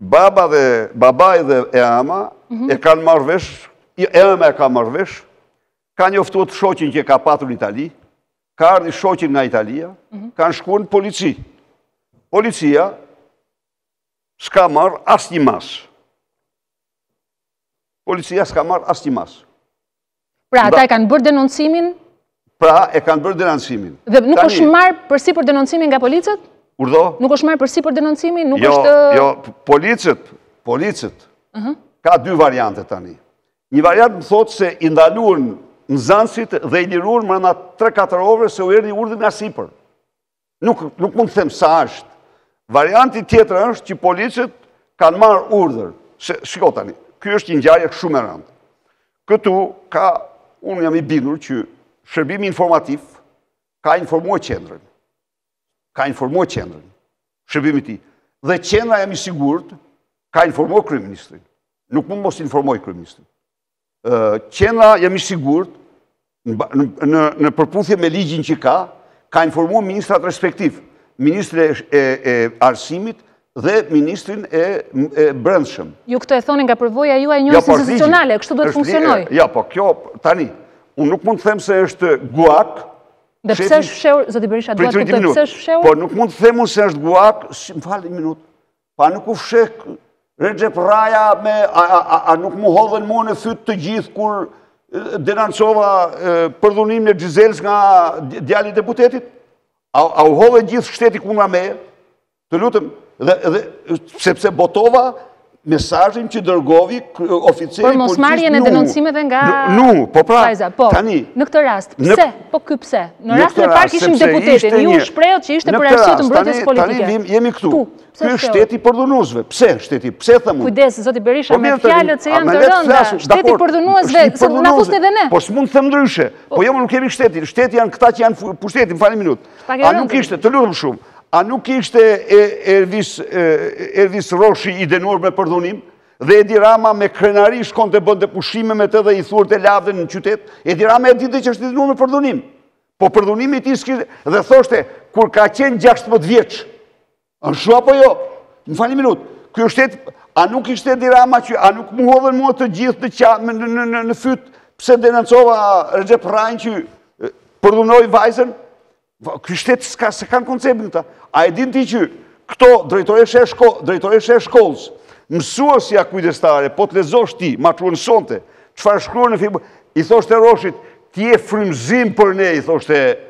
baba dhe babaj dhe e ama mhm. e kanë marvesh, e ama e ka marvesh, kanë joftu të shoqin që ka patur në Itali, ka ardhë shoqin nga Italia, mhm. kanë në polici. Policia s'ka marrë asë një masë. Policia s'ka marrë asë një masë. Pra, ata e kanë bërë denoncimin? Pra, e kanë bërë denoncimin. Dhe nuk është marrë përsi për denoncimin nga policët? urdo. Nuk është marrë përsi për denoncimi? Jo, jo, policët, policit, mhm. ka dy variante tani. Një variant më thotë se indaluën në zansit dhe i lirurën më 3-4 ovre se u erdi urdi nga sipër. Nuk mund të themë sa është. Varianti tjetër është që policët kanë marrë urdër. Shiko tani, kjo është një njajek shumë e rëndë. Këtu ka, unë jam i binur që shërbimi informativ ka informuar qendrën ka informuar qendrën, shërbimi ti. Dhe qendra jam i sigurt ka informuar kryeministrin. Nuk mund mos informoj kryeministrin. Ë qendra jam i sigurt në në përputhje me ligjin që ka, ka informuar ministrat respektiv, ministrin e e arsimit dhe ministrin e e brendshëm. Ju këtë e thoni nga përvoja juaj një po, institucionale, kështu duhet të funksionojë. Ja, po kjo tani Unë nuk mund të themë se është guak, Dhe pse është fsheur, zoti Berisha, duhet të të pse është fsheur? Po, nuk mund të themu se është guak, më falë një minutë, pa nuk u fshek, regje për me, a nuk mu hodhen mua në thytë të gjithë, kur denancova përdhunim në Gjizels nga djali deputetit, a u hodhen gjithë shteti kumra me, të lutëm, sepse botova, mesajin që dërgovi oficiri policisë nuk. Por mos marje në denoncimeve nga... Nuk, po pra, po, tani... Në këtë rast, pse? Po këj pse? Në rast në parë kishim deputetin, ju shprejot që ishte për arsut në brotës politike. Tani jemi këtu. Këj është shteti përdhënuzve. Pse shteti? Pse thëmë? Kujdesë, zoti Berisha, po me fjallët se janë të rënda. Shteti përdhënuzve, po se nga fusë dhe ne. Po së mund të thëmë ndryshe. Po jemë jo, nuk kemi shteti. Shteti janë këta që janë pushteti, më minutë. A nuk ishte, të lutëm shumë a nuk ishte Ervis Roshi i denuar me përdonim, dhe Edi Rama me krenari shkon të të pushime me të dhe i thurë të lavdhe në qytet, Edi Rama e ditë që është i denuar me përdonim, po përdonim i ti dhe thoshte, kur ka qenë 16 vjeqë, në shua po jo, në fali minutë, kjo shtet, a nuk ishte Edi Rama që, a nuk muhodhen mua të gjithë në fytë, pëse denancova Recep Rajnë që përdonoj vajzën, Kjo shtetës ka se kanë koncept në ta. A e din ti që këto drejtoreshe e shkollës, drejtoreshe e shkollës, mësua si po të lezosh ti, ma të sonte, që shkruar në fibë, i thosht e roshit, ti e frimzim për ne, i thosht e